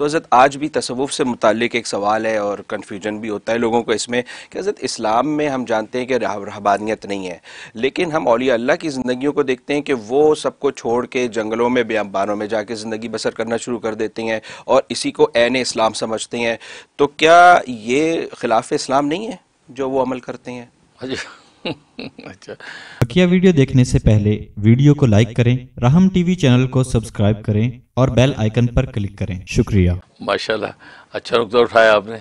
तो हज़रत आज भी तसवुफ़ से मुतक एक सवाल है और कन्फ्यूजन भी होता है लोगों को इसमें कि हज़रत इस्लाम में हम जानते हैं कि रहबानियत नहीं है लेकिन हम अलिया अल्लाह की जिंदगी को देखते हैं कि वो सबको छोड़ के जंगलों में बेअबानों में जाके ज़िंदगी बसर करना शुरू कर देती हैं और इसी को एन इस्लाम समझते हैं तो क्या ये खिलाफ इस्लाम नहीं है जो वो अमल करते हैं अच्छा, अच्छा। वीडियो देखने से पहले वीडियो को लाइक करें राहम टीवी चैनल को सब्सक्राइब करें और बेल आइकन पर क्लिक करें शुक्रिया माशाल्लाह अच्छा रुख उठाया आपने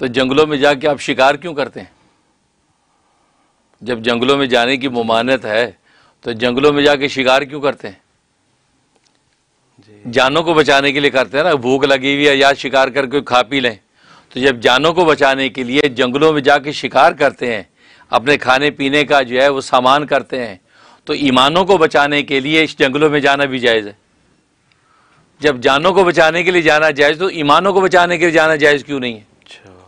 तो जंगलों में जाके आप शिकार क्यों करते हैं जब जंगलों में जाने की ममानत है तो जंगलों में जाके शिकार क्यों करते हैं जानों को बचाने के लिए करते हैं ना भूख लगी हुई है या शिकार करके खा पी लें तो जब जानों को बचाने के लिए जंगलों में जाके शिकार करते हैं अपने खाने पीने का जो है वो सामान करते हैं तो ईमानों को बचाने के लिए इस जंगलों में जाना भी जायज़ है जब जानों को बचाने के लिए जाना जायज़ तो ईमानों को बचाने के लिए जाना जायज़ क्यों नहीं है अच्छा।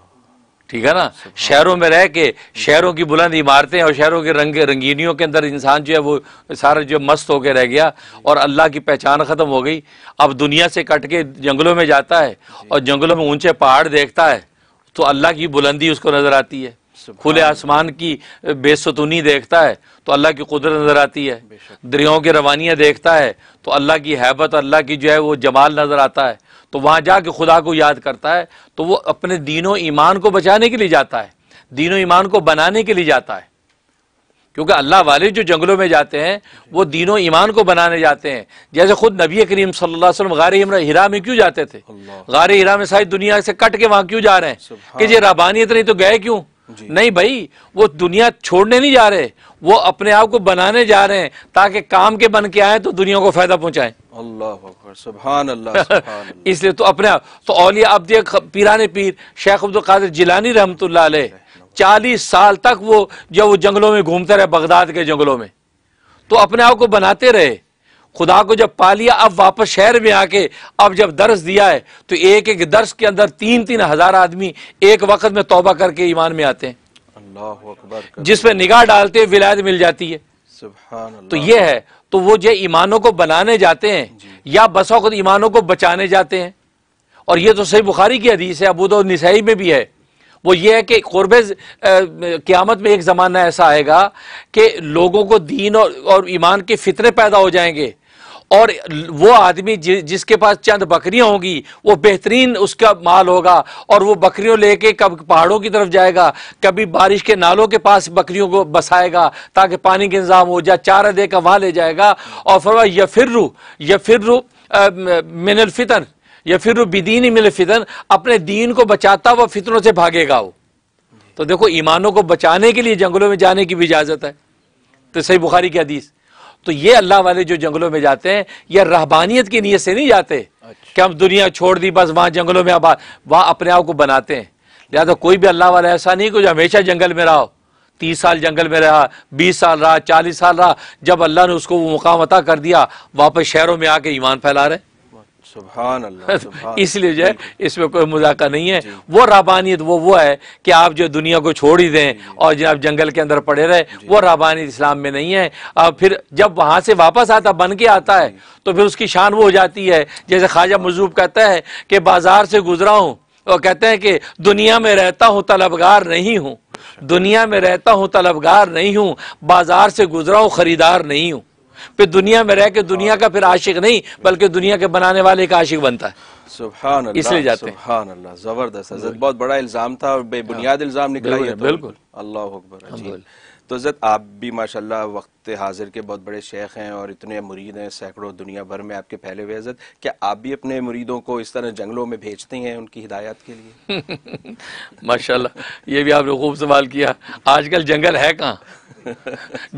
ठीक है ना शहरों में रह के शहरों की बुलंद इमारतें और शहरों के रंग रंगीनियों के अंदर इंसान जो है वो सारा जो मस्त होकर रह गया और अल्लाह की पहचान ख़त्म हो गई अब दुनिया से कट के जंगलों में जाता है और जंगलों में ऊंचे पहाड़ देखता है तो अल्लाह की बुलंदी उसको नज़र आती है खुले आसमान की बेसतूनी देखता है तो अल्लाह की कुदरत नज़र आती है दरियाओं की रवानियां देखता है तो अल्लाह की हैबत अल्लाह की जो है वो जमाल नज़र आता है तो वहां जाके खुदा को याद करता है तो वो अपने दीनों ईमान को बचाने के लिए जाता है दीनों ईमान को बनाने के लिए जाता है क्योंकि अल्लाह वाले जो जंगलों में जाते हैं वो दीनों ईमान को बनाने जाते हैं जैसे खुद नबी करीम सल्लल्लाहु अलैहि वसल्लम गार हिरा में क्यों जाते थे गार हिरा में सारी दुनिया से कट के वहाँ क्यों जा रहे हैं कि ये रबानियत नहीं तो गए क्यों नहीं भाई वो दुनिया छोड़ने नहीं जा रहे वो अपने आप को बनाने जा रहे हैं ताकि काम के बन के आए तो दुनिया को फायदा पहुंचाए अल्लाह इसलिए तो अपने आप तो औलिया अब पीराने पीर शेख अब्दुल कादिर जिलानी रहमत चालीस साल तक वो जब वो जंगलों में घूमते रहे बगदाद के जंगलों में तो अपने आप को बनाते रहे खुदा को जब पा लिया अब वापस शहर में आके अब जब दर्स दिया है तो एक एक दर्स के अंदर तीन तीन हजार आदमी एक वक्त में तोबा करके ईमान में आते हैं जिसमें निगाह डालते विलायत मिल जाती है तो ये है तो वो जो ईमानों को बनाने जाते हैं या बसों को ईमानों को बचाने जाते हैं और ये तो सही बुखारी की हदीस है अबू तो निसाई में भी है वो ये है कि क़ुरब क़्यामत में एक ज़माना ऐसा आएगा कि लोगों को दीन और, और ईमान के फितरे पैदा हो जाएंगे और वो आदमी जि, जिसके पास चंद बकरियां होंगी वो बेहतरीन उसका माल होगा और वो बकरियों लेके कब पहाड़ों की तरफ जाएगा कभी बारिश के नालों के पास बकरियों को बसाएगा ताकि पानी का इंतजाम हो जाए चारा देकर वहां ले जाएगा और फरमा या फिर या फिर मिनल फितन या फिर बिदीन मिल फितन अपने दीन को बचाता वह फितरों से भागेगा वो तो देखो ईमानों को बचाने के लिए जंगलों में जाने की भी इजाज़त है तो सही बुखारी की हदीस तो ये अल्लाह वाले जो जंगलों में जाते हैं यह रहबानियत की नीयत से नहीं जाते अच्छा। कि हम दुनिया छोड़ दी बस वहाँ जंगलों में आबाद वहाँ अपने आप को बनाते हैं लिहाजा कोई भी अल्लाह वाला ऐसा नहीं कि जो हमेशा जंगल में रहो तीस साल जंगल में रहा बीस साल रहा चालीस साल रहा जब अल्लाह ने उसको वो मुकाम अता कर दिया वापस शहरों में आके ईमान फैला रहे इसलिए जो है इसमें कोई मजाका नहीं है वो रबानियत वो वो है कि आप जो दुनिया को छोड़ ही दें और जो आप जंगल के अंदर पड़े रहे वो रबानियत इस्लाम में नहीं है और फिर जब वहाँ से वापस आता बन के आता है तो फिर उसकी शान वो हो जाती है जैसे ख्वाजा हाँ। मजूब कहता है कि बाजार से गुजरा हूँ और कहते हैं कि दुनिया में रहता हूँ तलबगार नहीं हूँ अच्छा। दुनिया में रहता हूँ तलबगार नहीं हूँ बाजार से गुजरा हूँ खरीदार नहीं हूँ फिर दुनिया में रह के दुनिया का फिर आशिक नहीं बल्कि दुनिया के बनाने वाले का आशिक बनता है इसलिए जाते हैं जबरदस्त बहुत बड़ा इल्ज़ाम था और बेबुनियाद इल्ज़ाम निकला बिल्कुल तो। अल्लाह अकबर तो इज़्ज़त आप भी माशाल्लाह वक्त हाजिर के बहुत बड़े शेख हैं और इतने मुरीद हैं सैकड़ों दुनिया भर में आपके फैले हुए हजरत क्या आप भी अपने मुरीदों को इस तरह जंगलों में भेजते हैं उनकी हिदायत के लिए माशाल्लाह ये भी आपने खूब सवाल किया आजकल जंगल है कहाँ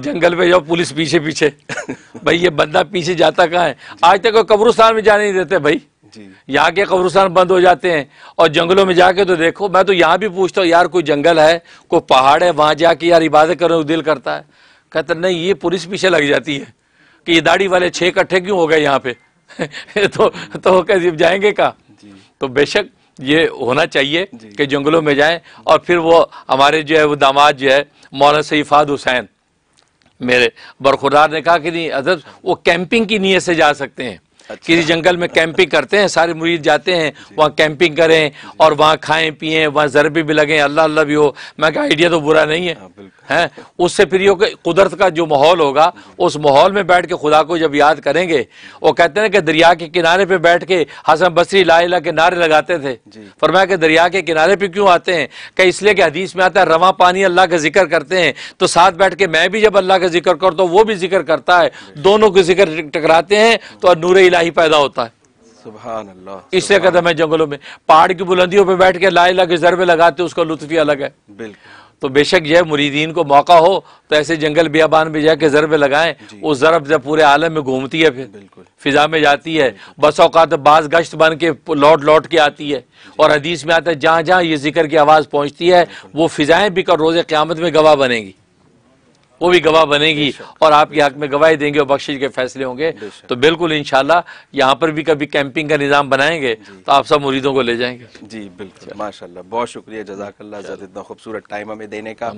जंगल में जाओ पुलिस पीछे पीछे भाई ये बंदा पीछे जाता कहाँ है आज तक वो कब्रुस्तान में जाने नहीं देते भाई यहाँ के कब्रस्तान बंद हो जाते हैं और जंगलों में जाके तो देखो मैं तो यहाँ भी पूछता हूँ यार कोई जंगल है कोई पहाड़ है वहां जाके यार इबादत करने दिल करता है कहते नहीं ये पुलिस पीछे लग जाती है कि ये दाढ़ी वाले छः कट्ठे क्यों हो गए यहाँ पे तो तो कैसे जाएंगे का तो बेशक ये होना चाहिए कि जंगलों में जाएं और फिर वो हमारे जो है वो दामाद जो है मौलाना सईफाद हुसैन मेरे बरखुरार ने कहा कि नहीं अदर वो कैंपिंग की नीयत से जा सकते हैं अच्छा। किसी जंगल में कैंपिंग करते हैं सारे मुरीद जाते हैं वहाँ कैंपिंग करें और वहाँ खाएं पिए वहाँ जरबी भी लगें अल्लाह अल्लाह भी हो मैं क्या आइडिया तो बुरा नहीं है हाँ, हैं उससे फिर ये कुदरत का जो माहौल होगा उस माहौल में बैठ के खुदा को जब याद करेंगे वो कहते हैं कि दरिया के किनारे पे बैठ के हसन बसरी ला ला के नारे लगाते थे फरमाया कि दरिया के किनारे पर क्यों आते हैं कहीं इसलिए कि हदीस में आता है रवा पानी अल्लाह का जिक्र करते हैं तो साथ बैठ के मैं भी जब अल्लाह का जिक्र करता हूँ तो वो भी जिक्र करता है दोनों के जिक्र टकराते हैं तो हाँ। नूर इलाही पैदा होता है इससे कदम है जंगलों में पहाड़ की बुलंदियों पर बैठ के ला के जरबे लगाते उसका लुत्फ ही अलग है तो बेशक जो मुरीदीन को मौका हो तो ऐसे जंगल बियाबान में जाके जरबे लगाएं वो जरब जब पूरे आलम में घूमती है फिर फिजा में जाती है बस औकात बाज गश्त बन के लौट लौट के आती है और हदीस में आता है जहां जहां ये जिक्र की आवाज़ पहुंचती है वो फिजाएं भी कर क़्यामत में गवाह बनेगी वो भी गवाह बनेगी और आपके हक में गवाही देंगे और बख्शिश के फैसले होंगे तो बिल्कुल इन यहाँ पर भी कभी कैंपिंग का निज़ाम बनाएंगे तो आप सब मुरीदों को ले जाएंगे जी बिल्कुल माशा बहुत शुक्रिया जजाकल्ला इतना खूबसूरत टाइम हमें देने का